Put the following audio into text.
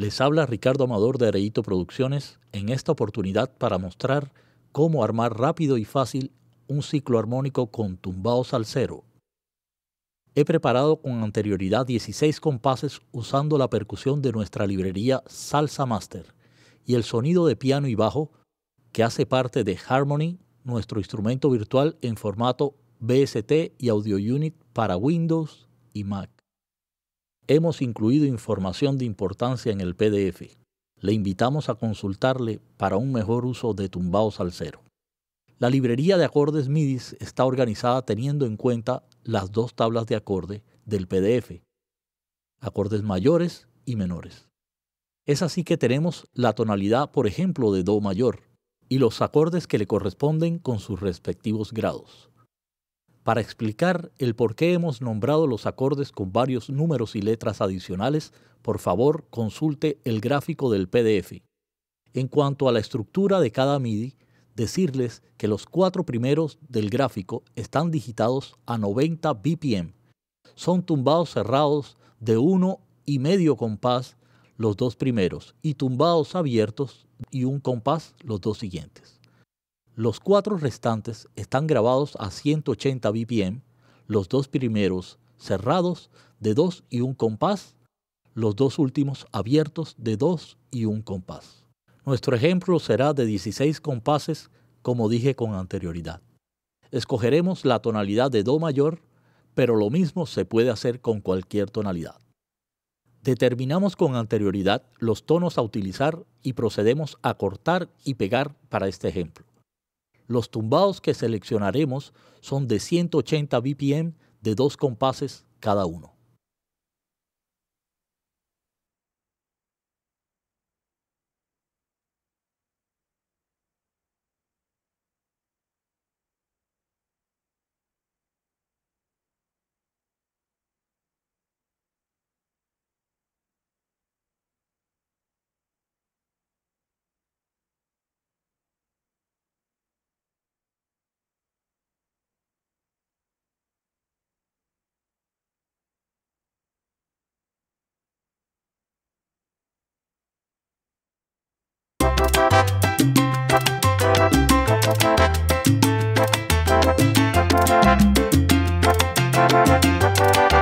Les habla Ricardo Amador de Areito Producciones en esta oportunidad para mostrar cómo armar rápido y fácil un ciclo armónico con al salsero. He preparado con anterioridad 16 compases usando la percusión de nuestra librería Salsa Master y el sonido de piano y bajo que hace parte de Harmony, nuestro instrumento virtual en formato BST y Audio Unit para Windows y Mac hemos incluido información de importancia en el PDF. Le invitamos a consultarle para un mejor uso de al Cero. La librería de acordes MIDI está organizada teniendo en cuenta las dos tablas de acorde del PDF, acordes mayores y menores. Es así que tenemos la tonalidad, por ejemplo, de Do mayor y los acordes que le corresponden con sus respectivos grados para explicar el por qué hemos nombrado los acordes con varios números y letras adicionales, por favor consulte el gráfico del PDF. En cuanto a la estructura de cada MIDI, decirles que los cuatro primeros del gráfico están digitados a 90 BPM. Son tumbados cerrados de uno y medio compás los dos primeros y tumbados abiertos y un compás los dos siguientes. Los cuatro restantes están grabados a 180 BPM, los dos primeros cerrados de dos y un compás, los dos últimos abiertos de dos y un compás. Nuestro ejemplo será de 16 compases, como dije con anterioridad. Escogeremos la tonalidad de Do mayor, pero lo mismo se puede hacer con cualquier tonalidad. Determinamos con anterioridad los tonos a utilizar y procedemos a cortar y pegar para este ejemplo. Los tumbados que seleccionaremos son de 180 BPM de dos compases cada uno. Thank